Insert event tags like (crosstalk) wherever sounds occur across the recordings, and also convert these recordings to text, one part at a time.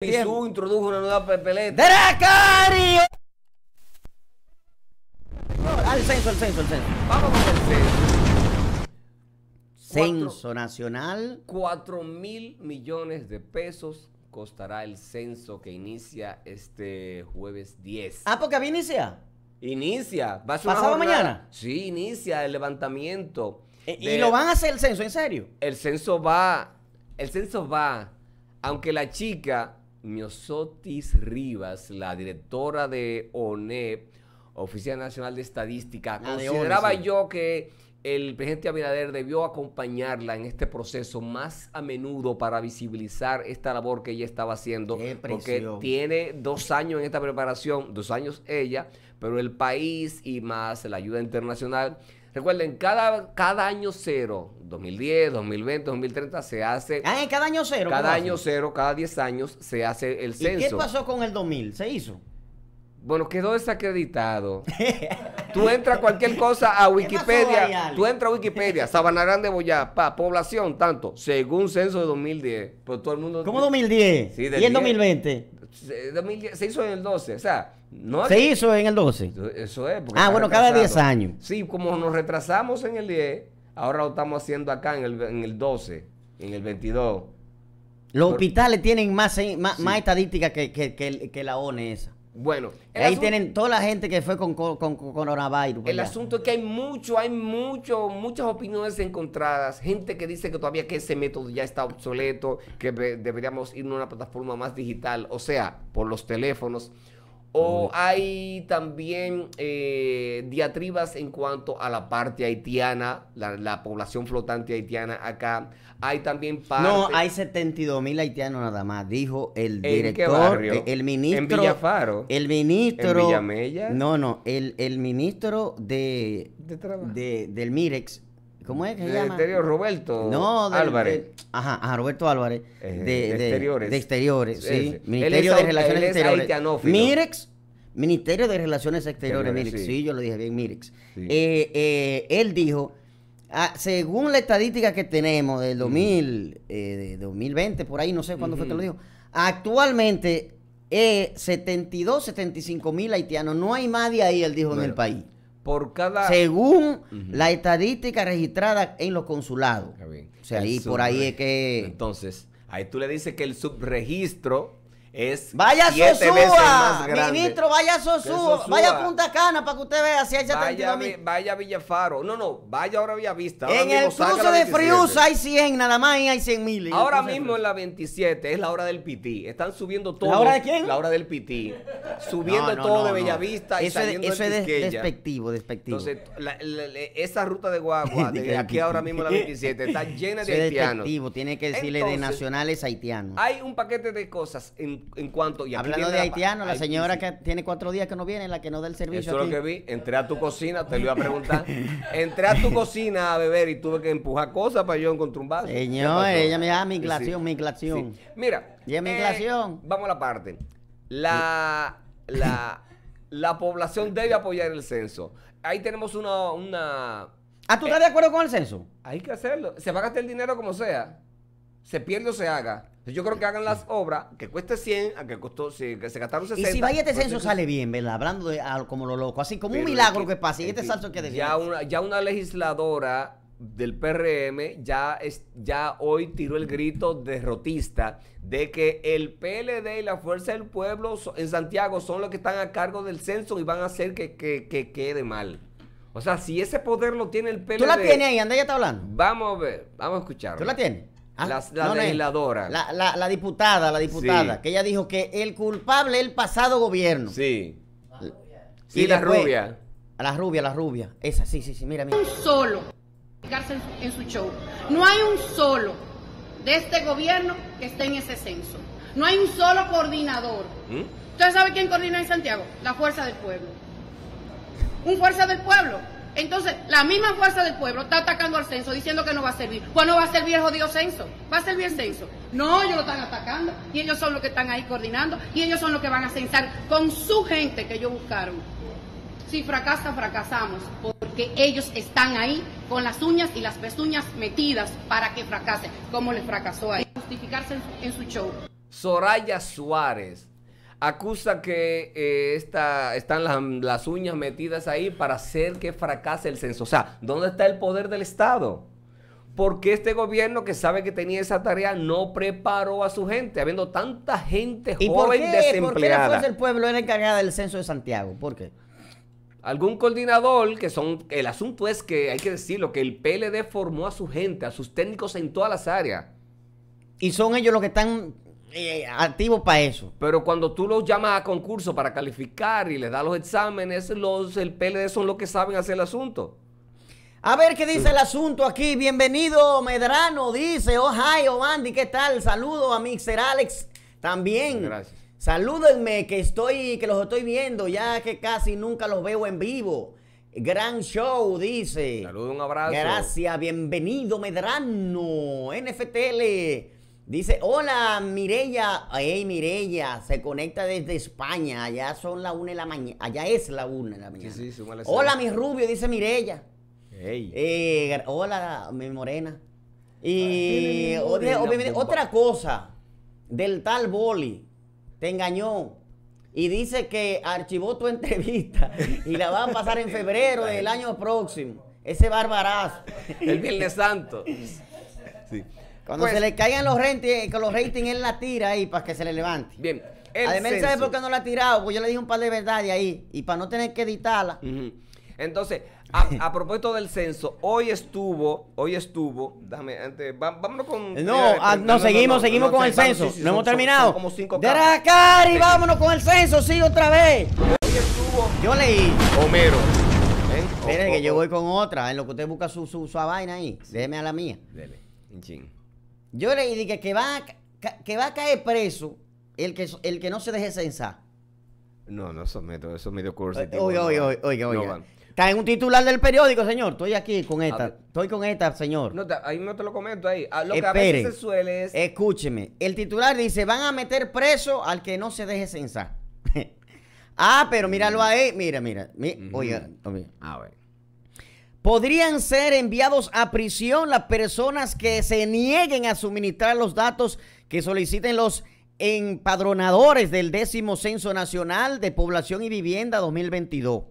su introdujo una nueva pepeleta. Deracario. Al censo, al censo, al censo. Vamos con el censo. Censo nacional. 4 mil millones de pesos costará el censo que inicia este jueves 10. Ah, porque había inicia. Inicia. Va mañana? Sí, inicia el levantamiento. E, ¿Y lo van a hacer el censo, en serio? El censo va. El censo va. Aunque la chica Miosotis Rivas, la directora de ONEP, Oficina Nacional de Estadística, ah, e, consideraba yo que el presidente Abinader debió acompañarla en este proceso más a menudo para visibilizar esta labor que ella estaba haciendo, porque tiene dos años en esta preparación, dos años ella, pero el país y más la ayuda internacional. Recuerden, cada, cada año cero 2010, 2020, 2030 se hace... Ah, cada año cero. Cada año cero, cada 10 años se hace el censo. ¿Y qué pasó con el 2000? ¿Se hizo? Bueno, quedó desacreditado. (laughs) tú entras cualquier cosa a Wikipedia. Tú entras a Wikipedia, Sabana Grande Boyá, población tanto, según censo de 2010. todo el mundo. ¿Cómo 2010? ¿Y el 2020? se hizo en el 12, o sea. No se hizo en el 12. Eso es. ah, bueno, cada 10 años. Sí, como nos retrasamos en el 10 Ahora lo estamos haciendo acá en el, 12, en el 22. Los hospitales tienen más, eh, más, estadísticas que, la ONE esa. Bueno, ahí tienen toda la gente que fue con, con, coronavirus. El asunto es que hay mucho, hay mucho, muchas opiniones encontradas. Gente que dice que todavía que ese método ya está obsoleto, que deberíamos ir a una plataforma más digital, o sea, por los teléfonos hay también eh, diatribas en cuanto a la parte haitiana, la, población flotante haitiana acá. Hay también No, hay 72 mil haitianos nada más, dijo el director, eh, el ministro... El ministro... No, no, el, ministro de, de del Mirex ¿Cómo es que se de llama? Exterior Roberto no, Álvarez. ajá, ajá, Roberto Álvarez. Eh, de, exteriores. De exteriores, sí. Ministerio de Relaciones Exteriores. Mirex. Ministerio de Relaciones Exteriores, Mirex. Sí. yo lo dije bien, Mirex. Eh, eh, él dijo, ah, según la estadística que tenemos del 2000, 2020, por ahí, no sé cuándo fue que lo dijo, actualmente 72, 75 mil haitianos, no hay más de ahí, él dijo, en el país por cada... Según la estadística registrada en los consulados. O sea, ahí por ahí es que... Entonces, ahí tú le dices que el subregistro es vaya Sosúa, ministro, vaya Sosúa, vaya Punta Cana para que usted vea si hay 71 vaya, vaya Villafaro, no, no, vaya ahora a Villavista. en el cruce de Friusa hay 100, nada más hay 100 mil. Ahora mismo en la 27 es la hora del pití, están subiendo todo. ¿La hora de quién? La hora del pití, subiendo todo de Bellavista y eso saliendo es, despectivo, despectivo. Entonces, esa ruta de Guagua, (laughs) de aquí ahora mismo la 27, está llena de Es despectivo, tiene que decirle de nacionales haitianos. Hay un paquete de cosas en en cuanto. Y Hablando de haitiano, la, señora que tiene cuatro días que no viene, la que no da el servicio. Eso es lo que vi. Entré a tu cocina, te lo iba a preguntar. (laughs) Entré a tu cocina a beber y tuve que empujar cosas para yo encontrar un vaso. Señor, ella me llama migración, migración. Mira. Y migración. Eh, vamos a la parte. La. la población debe apoyar el censo. Ahí tenemos una... una ¿Ah, tú estás eh, de acuerdo con el censo? Hay que hacerlo. Se va a gastar el dinero como sea. Se pierde o se haga. Yo creo que hagan las obras que cueste 100 que costó se gastaron 60. Y si vaya este censo sale bien, ¿verdad? Hablando como lo loco, así como un milagro que, que pase. Y este salto que ya ya una legisladora del PRM ya, es, ya hoy tiró el grito derrotista de que el PLD y la Fuerza del Pueblo en Santiago son los que están a cargo del censo y van a hacer que, quede mal. O sea, si ese poder lo tiene el PLD. ¿Tú la tienes ahí? Anda, ya está hablando. Vamos a ver, vamos a escuchar. ¿Tú la tienes? Ah, la, legisladora. La, diputada, la diputada, que ella dijo que el culpable es el pasado gobierno. Sí. Sí, y la rubia. la rubia, la rubia. Esa, sí, sí, sí, mira, Un solo en su show. No hay un solo de este gobierno que esté en ese censo. No hay un solo coordinador. ¿Mm? ¿Usted sabe quién coordina en Santiago? La Fuerza del Pueblo. Un Fuerza del Pueblo entonces, la misma fuerza del pueblo está atacando al censo diciendo que no va a servir. Pues no va a servir el jodido censo. ¿Va a servir el censo? No, ellos lo están atacando. Y ellos son los que están ahí coordinando. Y ellos son los que van a censar con su gente que ellos buscaron. Si fracasa, fracasamos. Porque ellos están ahí con las uñas y las pezuñas metidas para que fracase. Como les fracasó ahí. Justificarse en su show. Soraya Suárez acusa que eh, están las, uñas metidas ahí para hacer que fracase el censo. O sea, ¿dónde está el poder del Estado? Porque este gobierno que sabe que tenía esa tarea no preparó a su gente, habiendo tanta gente ¿Y joven por qué, ¿Por qué la Fuerza del Pueblo era encargada del censo de Santiago? ¿Por qué? algún coordinador, que son, el asunto es que hay que decirlo, que el PLD formó a su gente, a sus técnicos en todas las áreas. Y son ellos los que están eh, activo para eso. Pero cuando tú los llamas a concurso para calificar y les das los exámenes, los, el PLD son los que saben hacer el asunto. A ver qué dice el asunto aquí. Bienvenido, Medrano. Dice, oh, hi, oh, ¿qué tal? Saludo a Mixer Alex también. Gracias. Salúdenme, que estoy, que los estoy viendo, ya que casi nunca los veo en vivo. Gran show, dice. Saludos, un abrazo. Gracias, bienvenido, Medrano. NFTL. Dice, hola Mirella, hey Mirella, se conecta desde España, allá son la una de la mañana, allá es la una de la mañana. hola mi rubio, dice Mirella. Eh, hola mi morena. Y otra, otra cosa, del tal Boli, te engañó. Y dice que archivó tu (laughs) entrevista y la va a pasar en febrero del año próximo. Ese barbarazo. El Viernes Santo. (laughs) Sí. Cuando se pues le caigan los ratings, con los ratings, él la tira ahí para que se le levante. Bien. Además, él sabe por qué no la ha tirado, pues yo le dije un par de verdades ahí, y para no tener que editarla. Entonces, a, (laughs) propósito del censo, hoy estuvo, hoy estuvo, dame antes, vámonos con... No, ah, este, no, seguimos, seguimos con el censo, no hemos terminado. como cinco vámonos con el censo, sí, otra vez. Hoy estuvo... Yo leí. Homero. Miren, oh, que oh, yo oh. voy con otra, en lo que usted busca su, su, su vaina ahí, déjeme a la mía. Dele, yo le dije que va a, que va a caer preso el que, el que no se deje censar. No, no, eso medio, eso medio curso. Oiga, oiga, oiga, Cae Está un titular del periódico, señor. Estoy aquí con esta. Estoy con esta, señor. No, ahí no te lo comento ahí. Ah, lo que a veces se suele es... Escúcheme. El titular dice, van a meter preso al que no se deje censar. (laughs) ah, pero míralo mm. ahí. Mira, mira. oiga. A ver podrían ser enviados a prisión las personas que se nieguen a suministrar los datos que soliciten los empadronadores del décimo Censo Nacional de Población y Vivienda 2022.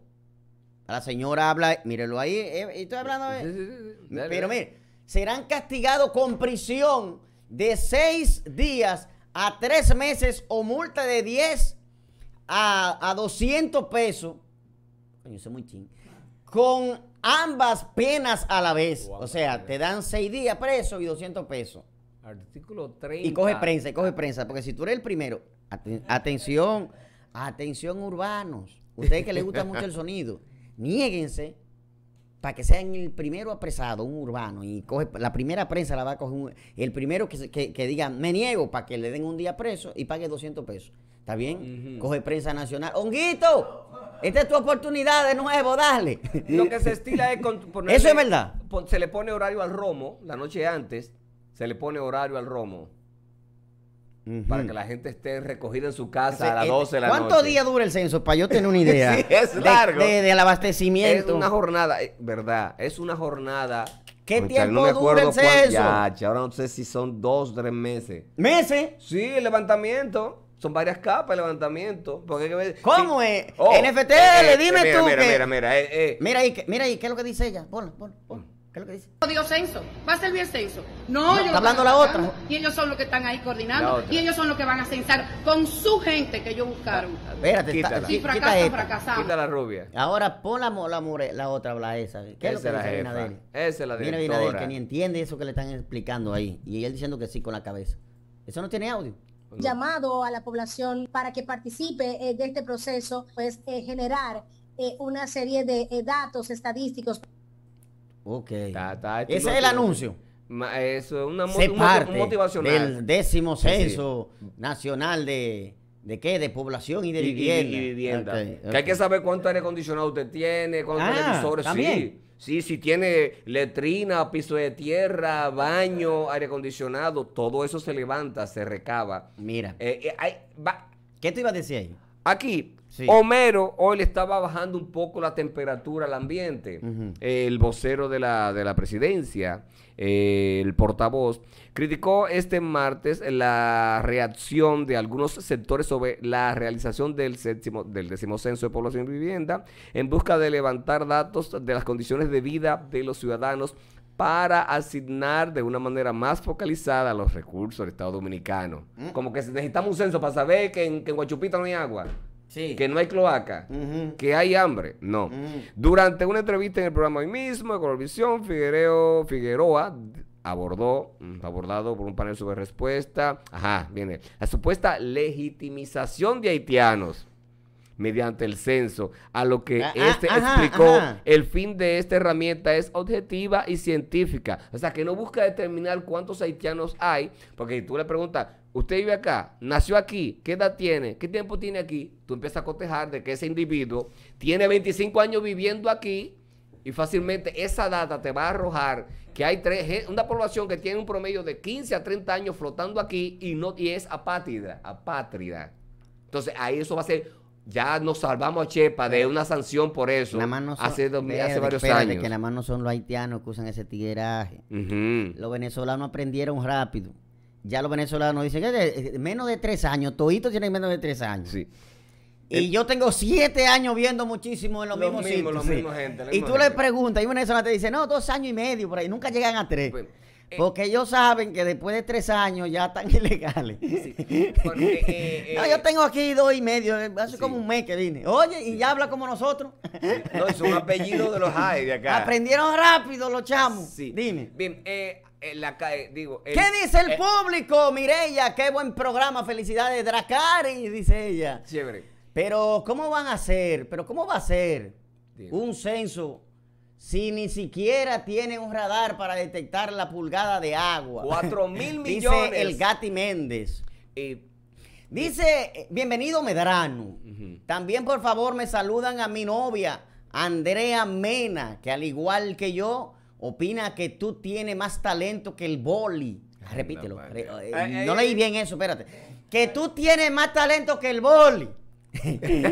La señora habla, mírelo ahí, eh, eh, estoy hablando. Eh. pero mire, serán castigados con prisión de seis días a tres meses o multa de 10 a, a 200 pesos. Coño, es muy ching. Con ambas penas a la vez. o sea, te dan seis días preso y 200 pesos. Artículo 30. Y coge prensa, coge prensa. Porque si tú eres el primero, (laughs) atención, atención urbanos. Ustedes que les gusta mucho el sonido, nieguense para que sean el primero apresado, un urbano, y coge, la primera prensa la va a coger el primero que, que, que diga, me niego, para que le den un día preso y pague 200 pesos. ¿Está bien? Coge prensa nacional. ¡Honguito! Esta es tu oportunidad de nuevo, dale. Lo que se estila es con (laughs) Eso es verdad. Se le pone horario al romo la noche antes, se le pone horario al romo. Para que la gente esté recogida en su casa a las 12 de la noche. ¿Cuántos días dura el censo? Para yo tener una (laughs) idea. es largo. De, del abastecimiento. Es una jornada, eh, verdad. Es una jornada ¿Qué tiempo dura el censo? ahora no sé si son dos, tres meses. ¿Meses? Sí, el levantamiento. Son varias capas de levantamiento. Porque ¿Cómo es? Oh, NFT, eh, eh, dime tú. Mira, mira, mira. Eh, mira ahí, mira ahí, ¿qué es lo que dice ella? Ponla, ponla. ¿Qué es lo que dice? No censo. Va a ser bien censo. No, no yo Está hablando la otra. Y ellos son los que están ahí coordinando. Y ellos son los que van a censar con su gente que ellos buscaron. espérate, Si fracasan, fracasaron. Quita la rubia. Ahora pon la, la, la, otra, la esa. ¿Qué es lo que la dice Binader? Esa es la directora. Mira Binader, que ni entiende eso que le están explicando ahí. Y él diciendo que sí con la cabeza. Eso no tiene audio llamado a la población para que participe eh, de este proceso, pues eh, generar eh, una serie de datos estadísticos. Ok. Ese es el anuncio. eso es una Se parte décimo censo nacional de... ¿De qué? De población y de vivienda. hay que saber cuánto aire acondicionado usted tiene, cuántos ah, sí. Sí, si tiene letrina, piso de tierra, baño, aire acondicionado, todo eso se levanta, se recaba. Mira. Eh, eh, ¿Qué te iba a decir ahí? Aquí, Homero hoy le estaba bajando un poco la temperatura al ambiente. El vocero de la, presidencia, eh, el portavoz, criticó este martes la reacción de algunos sectores sobre la realización del séptimo, del décimo censo de población y vivienda en busca de levantar datos de las condiciones de vida de los ciudadanos para asignar de una manera más focalizada los recursos del Estado Dominicano. Mm. Como que necesitamos un censo para saber que en Guachupita no hay agua que no hay cloaca, que hay hambre. No. Durante una entrevista en el programa hoy mismo de Colorvisión, Figuereo, Figueroa abordó, mm, abordado por un panel sobre respuesta, ajá, viene, la supuesta legitimización de haitianos mediante el censo, a lo que ah, ah, este explicó, el fin de esta herramienta es objetiva y científica. O sea, que no busca determinar cuántos haitianos hay, porque si tú le preguntas, usted vive acá, nació aquí, ¿qué edad tiene? ¿Qué tiempo tiene aquí? Tú empiezas a cotejar de que ese individuo tiene 25 años viviendo aquí y fácilmente esa data te va a arrojar que hay tres, una población que tiene un promedio de 15 a 30 años flotando aquí y, no, y es apátrida, apátrida. Entonces ahí eso va a ser ya nos salvamos a Chepa de una sanción por eso. hace, varios años. que nada más son los haitianos que usan ese tigueraje. Los venezolanos aprendieron rápido. Ya los venezolanos dicen que eh, eh, eh, menos de tres años, toditos tienen menos de tres años. Sí. Y yo tengo siete años viendo muchísimo en los, mismos sitios. y tú le preguntas, y un venezolano te dice, no, dos años y medio por ahí, nunca llegan a tres. Eh, porque ellos saben que después de tres años ya están (laughs) ilegales. Eh, (laughs) eh, yo tengo aquí dos y medio, hace como un mes que vine. Oye, y ya habla como nosotros. No, es un apellido de los hay de acá. Aprendieron rápido los chamos. Sí. Dime. Bien, la digo. ¿Qué dice el, público? público, ella, Qué buen programa, felicidades, Dracari, dice ella. Chévere. Pero, ¿cómo van a ser? ¿Pero cómo va a ser un censo si ni siquiera tiene un radar para detectar la pulgada de agua. 4 (laughs) mil millones. Eh, Dice el eh, Gati Méndez. Dice, bienvenido Medrano. También por favor me saludan a mi novia, Andrea Mena, que al igual que yo, opina que tú tienes más talento que el boli. Repítelo. Eh, no, leí bien eso, espérate. Que tú tienes más talento que el boli. (laughs)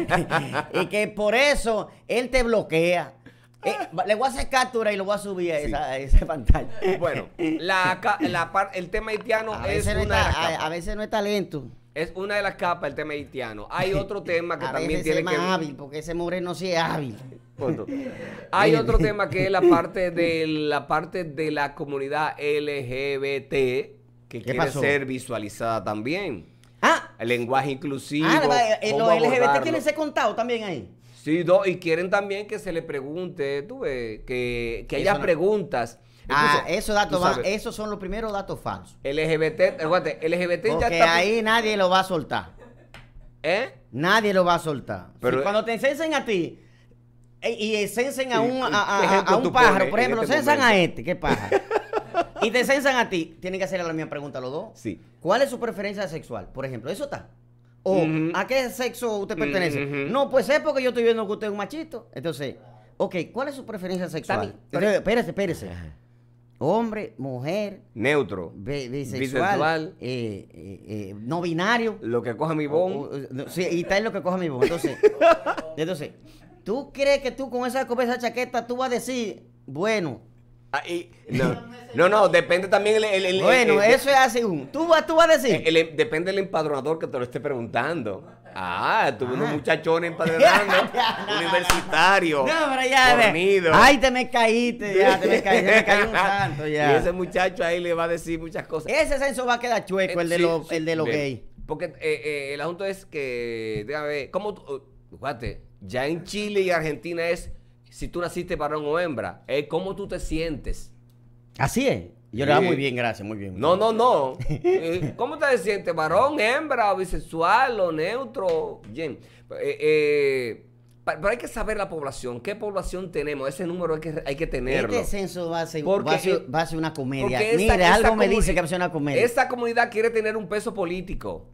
(laughs) y que por eso él te bloquea. Eh, le voy a hacer captura y lo voy a subir a, esa, (laughs) pantalla. Bueno, la, el tema haitiano a es una A, veces no es talento. Es una de las capas el tema haitiano. Hay (laughs) otro tema que también tiene es más que. hábil, porque ese moreno sí es hábil. hay otro tema que es la parte (laughs) de la parte de la comunidad LGBT que quiere ser visualizada también. Ah, el lenguaje inclusivo. Ah, eh, los LGBT tienen ser contado también ahí. Sí, y quieren también que se le pregunte, tú que, haya preguntas. ah, esos datos esos son los primeros datos falsos. LGBT, el LGBT ya está. ahí nadie lo va a soltar. ¿Eh? Nadie lo va a soltar. Pero, eh, cuando te censan a ti eh, y, censen a un, a, a, pájaro, por ejemplo, censan este a este, qué pájaro. (laughs) y te censan a ti, tienen que hacerle la misma pregunta a los dos. Sí. ¿Cuál es su preferencia sexual? Por ejemplo, eso está. O ¿a qué sexo usted pertenece? No, pues es porque yo estoy viendo que usted es un machito. Entonces, ok, ¿cuál es su preferencia sexual? espérese, espérese. Hombre, mujer. Neutro. Bisexual. Eh, eh, eh, no binario. Lo que coja mi bon. sí, y tal es lo que coja mi bon. Entonces, (laughs) entonces, ¿tú crees que tú con esa, con esa chaqueta tú vas a decir, bueno, Ah, no. no, depende también el... bueno, eso es así. ¿tú, vas a decir. depende del empadronador que te lo esté preguntando. Ah, tuve unos ah. muchachones (laughs) empadronando. universitario. No, pero ya. Ay, te me caíste, ya, te me caíste, me caí un (laughs) santo, Y ese muchacho ahí le va a decir muchas cosas. Ese censo va a quedar chueco, el de los lo gays. Porque eh, eh, el asunto es que, déjame ver, ¿cómo tú, fíjate, ya en Chile y Argentina es si tú naciste varón o hembra, cómo tú te sientes. Así es. Yo le va muy bien, gracias, muy bien. No, no, no. Eh, ¿Cómo te sientes? ¿Varón, hembra, bisexual, o neutro? Bien. Eh, eh, pero hay que saber la población. ¿Qué población tenemos? Ese número hay que, hay que tenerlo. Este censo va a ser, va una comedia. Mire, algo me dice que va a ser una comedia. Esta comunidad quiere tener un peso político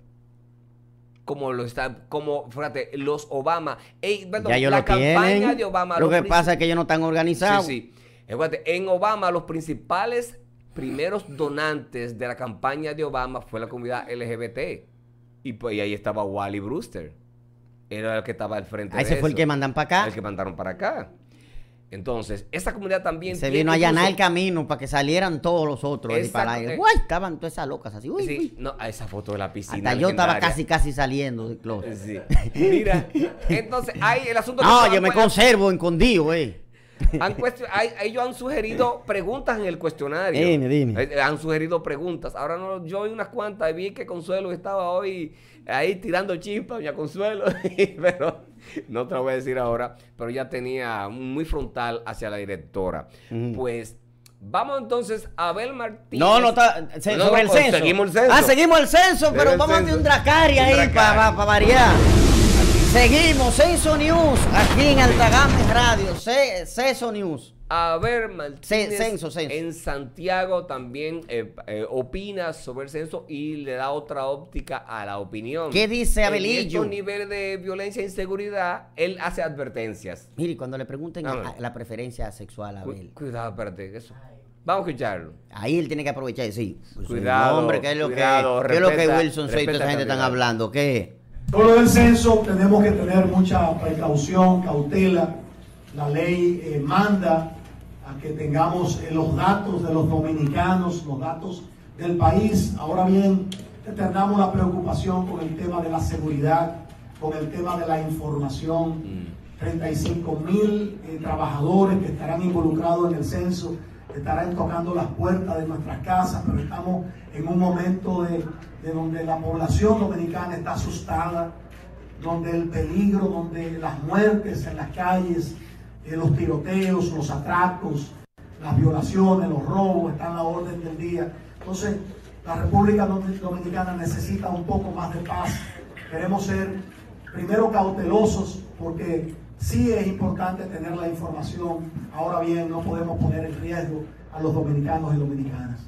como lo está, como, fíjate, los Obama. la campaña de Obama. Lo que pasa es que ellos no están organizados. Eh, en Obama, los principales primeros donantes de la campaña de Obama fue la comunidad LGBT. Y, pues, ahí estaba Wally Brewster. Era el que estaba al frente. Ah, de fue el que mandan para acá. El que mandaron para acá. Entonces, esta comunidad también. Se vino a allanar el camino para que salieran todos los otros. para estaban todas esas locas así. Uy, sí, No, a esa foto de la piscina. yo estaba casi, casi saliendo del Mira, entonces ahí el asunto. (laughs) No, yo me conservo Condío, eh. Han ellos han sugerido preguntas en el cuestionario. Dime, dime. Eh, eh, han sugerido preguntas. Ahora no, yo vi unas cuantas. y Vi que Consuelo estaba hoy ahí tirando chispas, doña Consuelo. (laughs) pero no te lo voy a decir ahora. Pero ya tenía muy frontal hacia la directora. Pues Vamos entonces a Abel Martínez. No, no está. Pues, seguimos el censo. Ah, seguimos el censo, pero vamos a hacer un dracaria ahí para variar. Seguimos, CENSO News, aquí en Altagames Radio, CENSO News. A ver, Martínez, censo, censo. en Santiago también eh, eh, opina sobre el censo y le da otra óptica a la opinión. ¿Qué dice Abelillo? En nivel de violencia e inseguridad, él hace advertencias. Mire, cuando le pregunten la preferencia sexual a Abel. cuidado, espérate, eso. Vamos a escucharlo. Ahí él tiene que aprovechar y decir, pues cuidado, hombre, ¿qué es lo que, es lo que Wilson Soy y toda esa gente están hablando? ¿Qué todo lo del censo tenemos que tener mucha precaución, cautela. La ley eh, manda a que tengamos eh, los datos de los dominicanos, los datos del país. Ahora bien, tenemos la preocupación con el tema de la seguridad, con el tema de la información. 35 mm. mil eh, trabajadores que estarán involucrados en el censo estarán tocando las puertas de nuestras casas, pero estamos en un momento de, donde la población dominicana está asustada, donde el peligro, donde las muertes en las calles, eh, los tiroteos, los atracos, las violaciones, los robos están a la orden del día. Entonces, la República Dominicana necesita un poco más de paz. Queremos ser primero cautelosos porque Sí es importante tener la información. Ahora bien, no podemos poner en riesgo a los dominicanos y dominicanas.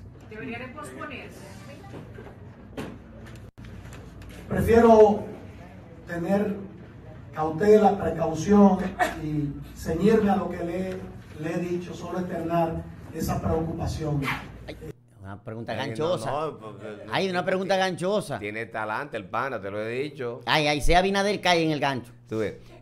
Prefiero tener cautela, precaución y ceñirme a lo que le, le he dicho, solo externar esa preocupación. Una pregunta eh, ganchosa. hay una pregunta ganchosa. Tiene talante el pana, te lo he dicho. Ay, ahí sea Binader cae en el gancho.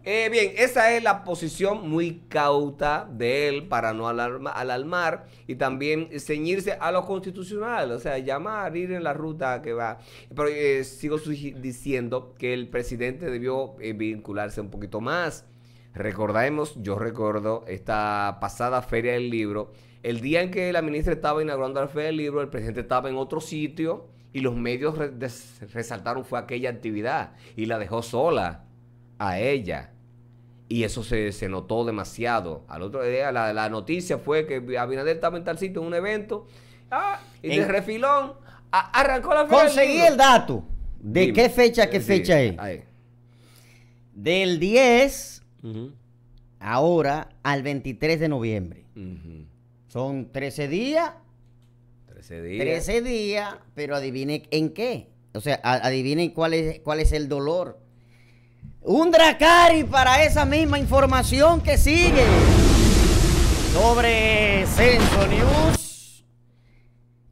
Eh, bien, esa es la posición muy cauta de él para no alarmar y también ceñirse a lo constitucional, o sea, llamar, ir en la ruta que va. Pero eh, sigo diciendo que el presidente debió eh, vincularse un poquito más recordemos, yo recuerdo, esta pasada Feria del Libro, el día en que la ministra estaba inaugurando la Feria del Libro, el presidente estaba en otro sitio y los medios resaltaron fue aquella actividad y la dejó sola a ella. Y eso se, se, notó demasiado. Al otro día, la, la, noticia fue que Abinader estaba en tal sitio, en un evento. Ah, y de refilón arrancó la Libro Conseguí el dato. ¿De qué fecha, qué fecha es? Del 10 Ahora al 23 de noviembre. Son 13 días. 13 días. 13 días, pero adivinen en qué. O sea, adivinen cuál es, el dolor. Un Dracari para esa misma información que sigue sobre Censo News.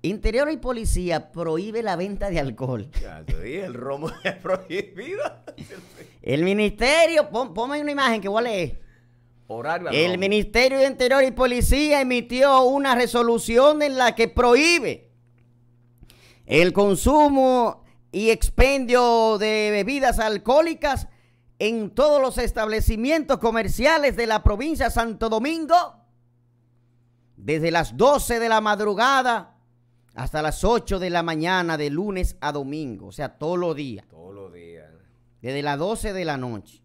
Interior y policía prohíbe la venta de alcohol. el romo (laughs) es prohibido. el ministerio, una imagen que voy a leer. el Ministerio de Interior y Policía emitió una resolución en la que prohíbe el consumo y expendio de bebidas alcohólicas en todos los establecimientos comerciales de la provincia de Santo Domingo desde las 12 de la madrugada hasta las 8 de la mañana, de lunes a domingo, o sea, todos los días. Todos los días. Desde las 12 de la noche.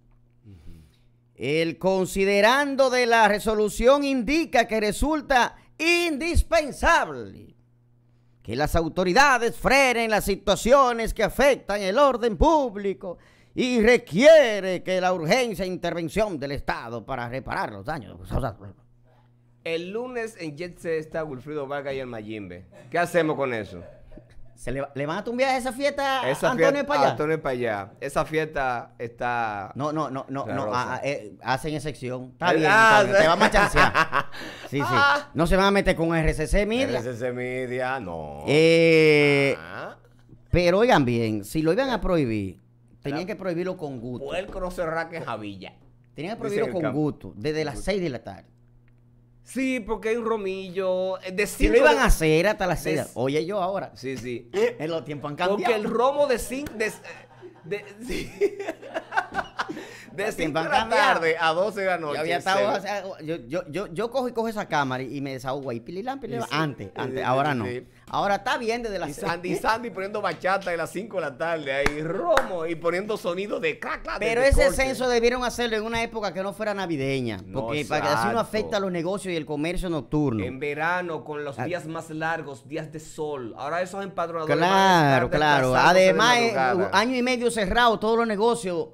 El considerando de la resolución indica que resulta indispensable que las autoridades frenen las situaciones que afectan el orden público y requiere que la urgencia e intervención del Estado para reparar los daños. El lunes en Jet está Wilfrido Vargas y el Mayimbe. ¿Qué hacemos con eso? le, van a tumbar esa fiesta a Antonio Payá? Antonio Esa fiesta está. No, no, no, no, ah, eh, hacen excepción. Está bien, Te a chancear. (laughs) Sí, sí. Ah. No se van a meter con RCC Media. RCC Media, no. Eh, ah. Pero oigan bien, si lo iban a prohibir, tenían que prohibirlo con gusto. Puerco no se raque Javilla. Tenían que prohibirlo con gusto, desde las 6 de la tarde. Sí, porque hay un romillo. Eh, de cinco, si lo iban a hacer hasta la cera. Oye, yo ahora. Sí, sí. (laughs) En los tiempos han cambiado. Porque el romo de cinco. De, eh, (laughs) De la tarde a 12 de la noche. Yo, cojo y cojo esa cámara y, me desahogo ahí. Pililán, pililán. antes, antes, ahora no. Ahora está bien desde las y Sandy, (laughs) Sandy poniendo bachata de las 5 de la tarde ahí, romo y poniendo sonido de caca. Pero ese censo debieron hacerlo en una época que no fuera navideña. Porque para así no afecta a los negocios y el comercio nocturno. En verano, con los ah. días más largos, días de sol. Ahora esos empadronadores. Claro, claro. Además, eh, año y medio cerrado todos los negocios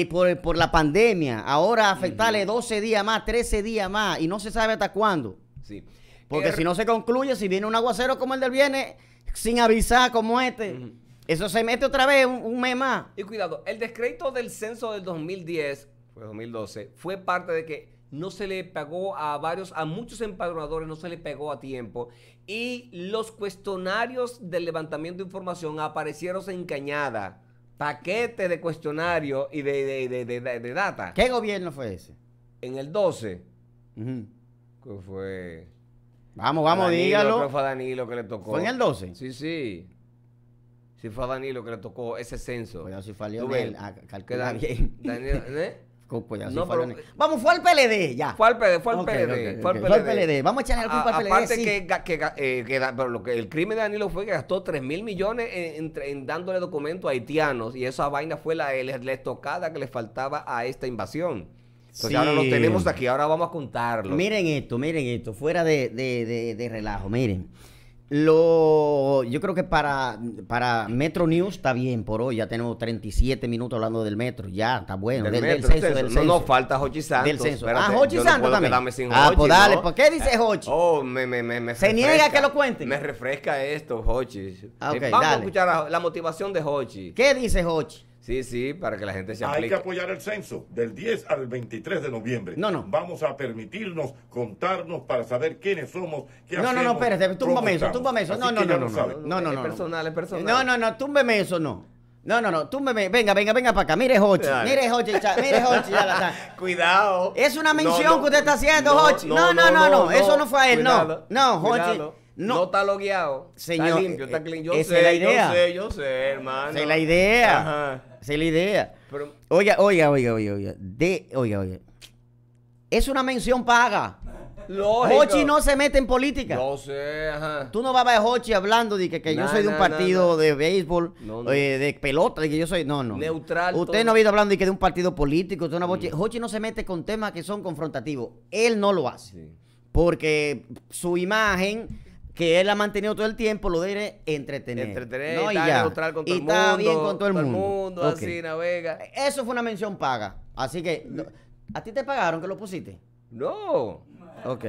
y por, la pandemia, ahora afectarle 12 días más, 13 días más, y no se sabe hasta cuándo. Sí. Porque er si no se concluye, si viene un aguacero como el del viernes, sin avisar como este, eso se mete otra vez un, mes más. Y cuidado, el descrédito del censo del 2010, fue 2012, fue parte de que no se le pagó a varios, a muchos empadronadores, no se le pegó a tiempo. Y los cuestionarios del levantamiento de información aparecieron en Cañada paquete de cuestionario y de, de, de, de, data. ¿Qué gobierno fue ese? En el 12. Que fue. Vamos, vamos, dígalo. fue a Danilo que le tocó. ¿Fue en el 12? Sí, sí. Sí, fue a Danilo que le tocó ese censo. Bueno, si falló, bien, a, bien. Danilo, ¿eh? Pues, eh, vamos, fue al PLD, ya. Fue al PLD, fue al PLD. fue, al Vamos a echarle culpa al PLD. Aparte que, el crimen de Danilo fue que gastó 3 mil millones en, dándole documentos a haitianos y esa vaina fue la, estocada que le faltaba a esta invasión. Entonces ahora lo tenemos aquí, ahora vamos a contarlo. Miren esto, miren esto, fuera de relajo, miren. Lo, yo creo que para, para Metro News está bien por hoy. Ya tenemos 37 minutos hablando del metro. Ya, está bueno. Del, censo, No, falta Hochi Santos. Del censo. ah, Hochi Santos también. Sin ah, pues dale. qué dice Hochi? Oh, me, me, me, Se niega que lo cuente. Me refresca esto, Hochi. Ah, eh, vamos a escuchar la, la motivación de Hochi. ¿Qué dice Hochi? Sí, sí, para que la gente se aplique. Hay que apoyar el censo del 10 al 23 de noviembre. No, no. Vamos a permitirnos contarnos para saber quiénes somos, qué no, hacemos. No, no, no, espérate, túmbame eso, túmbame eso. No no no, no, no, no, no, no, no. Es personal, es personal. No, no, no, túmbeme eso, no. No, no, no, túmbeme, venga, venga, venga para acá. Mire, Hochi, mire, Hochi, mire, Hochi, la está. (laughs) Cuidado. Es una mención que usted está haciendo, Hochi. No, no, no, no, eso no fue a él, no. No, Hochi. No. está logueado. Señor, está limpio, está eh, Yo sé, la idea. yo sé, yo sé, hermano. es la idea. Ajá. Esa es la idea. oiga, oiga, oiga, oiga, oiga. De, oiga, oiga. Es una mención paga. Lógico. Hochi no se mete en política. No sé, ajá. Tú no vas a ver a Hochi hablando de que, que yo soy de un partido de béisbol, de pelota, de que yo soy. No, no. Neutral. Usted no ha visto hablando de que de un partido político. Hochi, Hochi no se mete con temas que son confrontativos. Él no lo hace. Sí. Porque su imagen que él ha mantenido todo el tiempo, lo debe entretener. Entretener, ¿no? y está bien con todo el mundo. está bien con todo el mundo. así navega. Eso fue una mención paga. Así que, ¿a ti te pagaron que lo pusiste? No. Ok.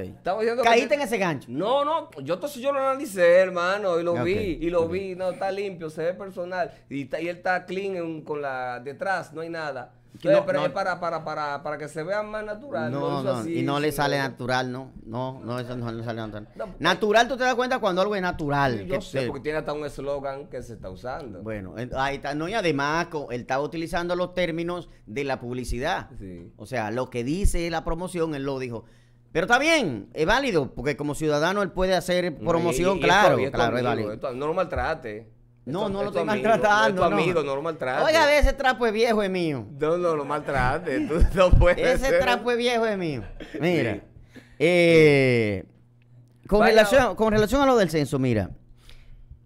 Caíste en ese gancho. No, no, yo yo lo analicé, hermano, y lo vi, y lo vi, no, está limpio, se ve personal, y, está, y él está clean con la detrás, no hay nada. Pero, es para, para, para, para, que se vea más natural. No, no, y no le sale natural, no. No, no, eso no le sale natural. Pues, natural, tú te das cuenta cuando algo es natural. yo sé, porque tiene hasta un eslogan que se está usando. Bueno, ahí está. No, y además, él estaba utilizando los términos de la publicidad. O sea, lo que dice la promoción, él lo dijo. Pero está bien, es válido, porque como ciudadano él puede hacer promoción, claro, claro, es válido. no lo maltrate. No, no lo estoy maltratando. amigo, no, lo maltrates. Oiga, ese trapo es viejo es mío. No, no lo maltrates. (laughs) Ese trapo es viejo es mío. Mira. Eh, con, relación, con relación a lo del censo, mira.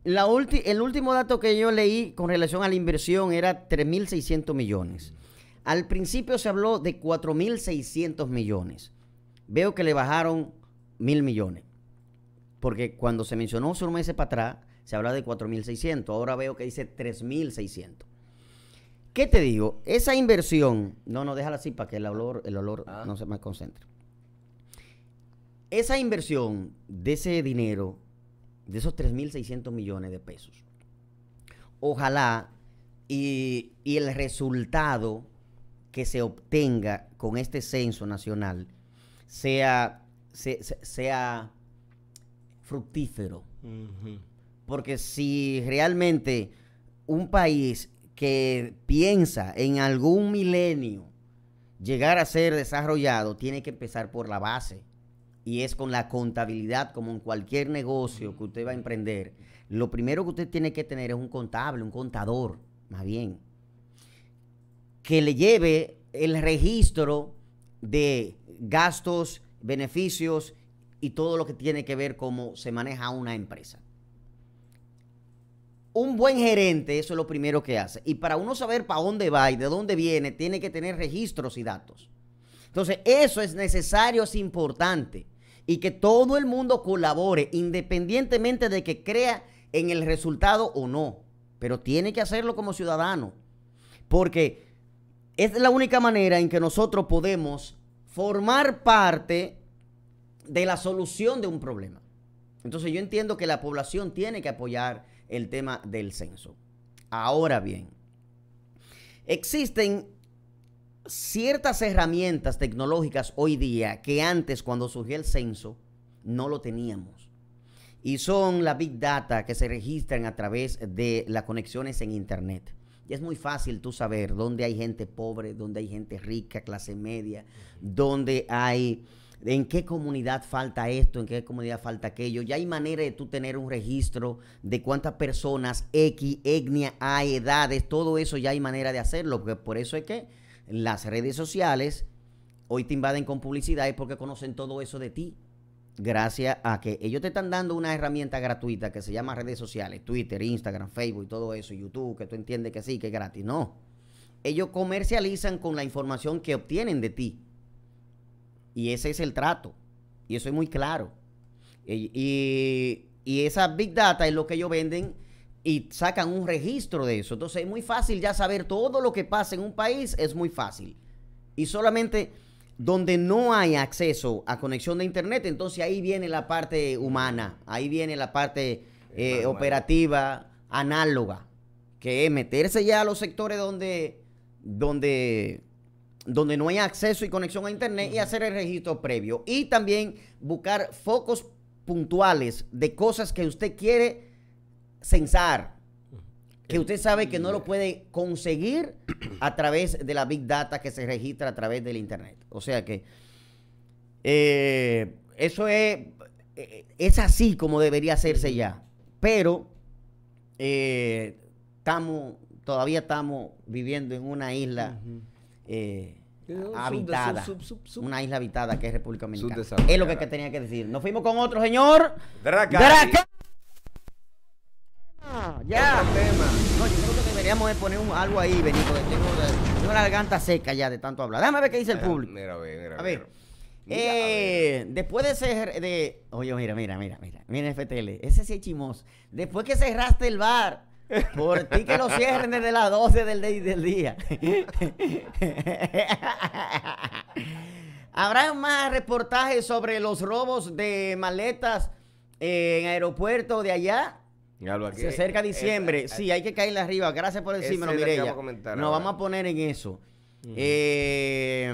el último dato que yo leí con relación a la inversión era 3.600 millones. Al principio se habló de 4.600 millones. Veo que le bajaron mil millones. Porque cuando se mencionó unos meses para atrás, se habla de 4.600, ahora veo que dice 3.600. ¿Qué te digo? Esa inversión, no, no, déjala así para que el olor, el olor ah. no se me concentre. Esa inversión de ese dinero, de esos 3.600 millones de pesos, ojalá y, el resultado que se obtenga con este censo nacional sea, fructífero. Porque si realmente un país que piensa en algún milenio llegar a ser desarrollado, tiene que empezar por la base. Y es con la contabilidad, como en cualquier negocio que usted va a emprender. Lo primero que usted tiene que tener es un contable, un contador, más bien, que le lleve el registro de gastos, beneficios y todo lo que tiene que ver cómo se maneja una empresa un buen gerente, eso es lo primero que hace. Y para uno saber para dónde va y de dónde viene, tiene que tener registros y datos. Entonces, eso es necesario, es importante. Y que todo el mundo colabore, independientemente de que crea en el resultado o no. Pero tiene que hacerlo como ciudadano. Porque es la única manera en que nosotros podemos formar parte de la solución de un problema. Entonces yo entiendo que la población tiene que apoyar el tema del censo. Ahora bien, existen ciertas herramientas tecnológicas hoy día que antes cuando surgió el censo no lo teníamos. Y son la big data que se registran a través de las conexiones en Internet. Y es muy fácil tú saber dónde hay gente pobre, dónde hay gente rica, clase media, dónde hay en qué comunidad falta esto, en qué comunidad falta aquello. Ya hay manera de tú tener un registro de cuántas personas, X, etnia, A, edades, todo eso ya hay manera de hacerlo. por eso es que las redes sociales hoy te invaden con publicidad es porque conocen todo eso de ti. Gracias a que ellos te están dando una herramienta gratuita que se llama redes sociales, Twitter, Instagram, Facebook y todo eso, YouTube, que tú entiendes que sí, que es gratis. No. Ellos comercializan con la información que obtienen de ti y ese es el trato. Y eso es muy claro. Y, esa Big Data es lo que ellos venden y sacan un registro de eso. Entonces es muy fácil ya saber todo lo que pasa en un país, es muy fácil. Y solamente donde no hay acceso a conexión de Internet, entonces ahí viene la parte humana, ahí viene la parte eh, operativa, análoga, que es meterse ya a los sectores donde, donde donde no hay acceso y conexión a Internet y hacer el registro previo. Y también buscar focos puntuales de cosas que usted quiere censar, que usted sabe que no lo puede conseguir a través de la big data que se registra a través del internet. O sea que eh, eso es, eh, es así como debería hacerse ya. Pero eh, Estamos... todavía estamos viviendo en una isla. Eh, habitada. una isla habitada que es República Dominicana. Es lo que, tenía que decir. Nos fuimos con otro señor. Dracán. ya. No, yo creo que deberíamos poner algo ahí, Benito. tengo, una garganta seca ya de tanto hablar. Déjame ver qué dice el público. Mira, mira, mira, a ver. Eh, después de ser de. Oye, mira, mira, mira, mira. Mira, FTL. Ese sí es chimoso. Después que cerraste el bar por ti que lo cierren desde las 12 del, día. Habrá más reportajes sobre los robos de maletas eh, en aeropuerto de allá. Aquí. Se acerca eh, diciembre. Eh, sí, hay que caerle arriba. Gracias por decirme, Mireya. Nos vamos a poner en eso. eh,